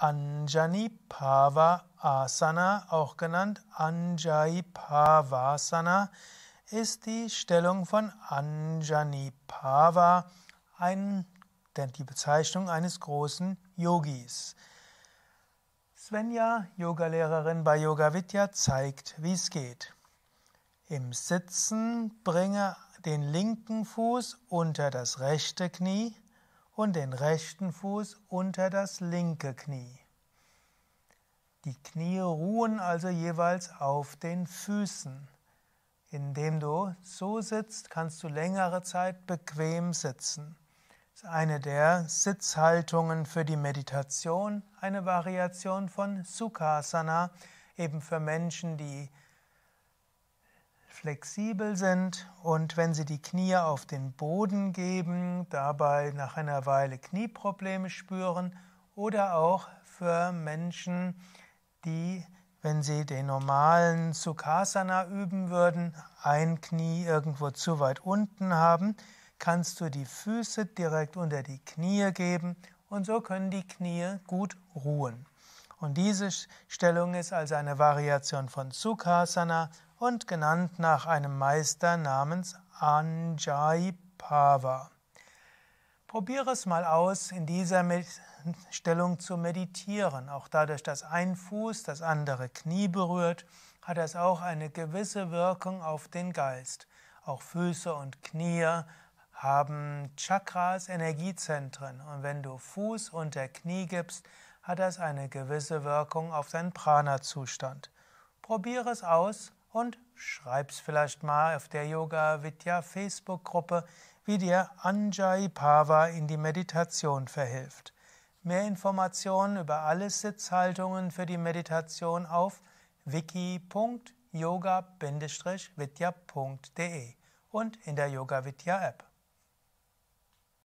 Anjani Pava Asana, auch genannt Anjai Pavasana, ist die Stellung von Anjani Pava, ein, die Bezeichnung eines großen Yogis. Svenja, Yogalehrerin bei Yoga Vidya, zeigt, wie es geht. Im Sitzen bringe den linken Fuß unter das rechte Knie und den rechten Fuß unter das linke Knie. Die Knie ruhen also jeweils auf den Füßen. Indem du so sitzt, kannst du längere Zeit bequem sitzen. Das ist eine der Sitzhaltungen für die Meditation, eine Variation von Sukhasana, eben für Menschen, die flexibel sind und wenn Sie die Knie auf den Boden geben, dabei nach einer Weile Knieprobleme spüren oder auch für Menschen, die, wenn sie den normalen Sukhasana üben würden, ein Knie irgendwo zu weit unten haben, kannst du die Füße direkt unter die Knie geben und so können die Knie gut ruhen. Und diese Stellung ist also eine Variation von Sukhasana und genannt nach einem Meister namens Anjayipava. Probiere es mal aus, in dieser Stellung zu meditieren. Auch dadurch, dass ein Fuß das andere Knie berührt, hat das auch eine gewisse Wirkung auf den Geist. Auch Füße und Knie haben Chakras, Energiezentren. Und wenn du Fuß unter Knie gibst, hat das eine gewisse Wirkung auf deinen Prana-Zustand. Probiere es aus und schreib's vielleicht mal auf der Yoga Vidya Facebook Gruppe, wie dir Anjay Pava in die Meditation verhilft. Mehr Informationen über alle Sitzhaltungen für die Meditation auf wiki.yoga-vidya.de und in der Yoga Vidya App.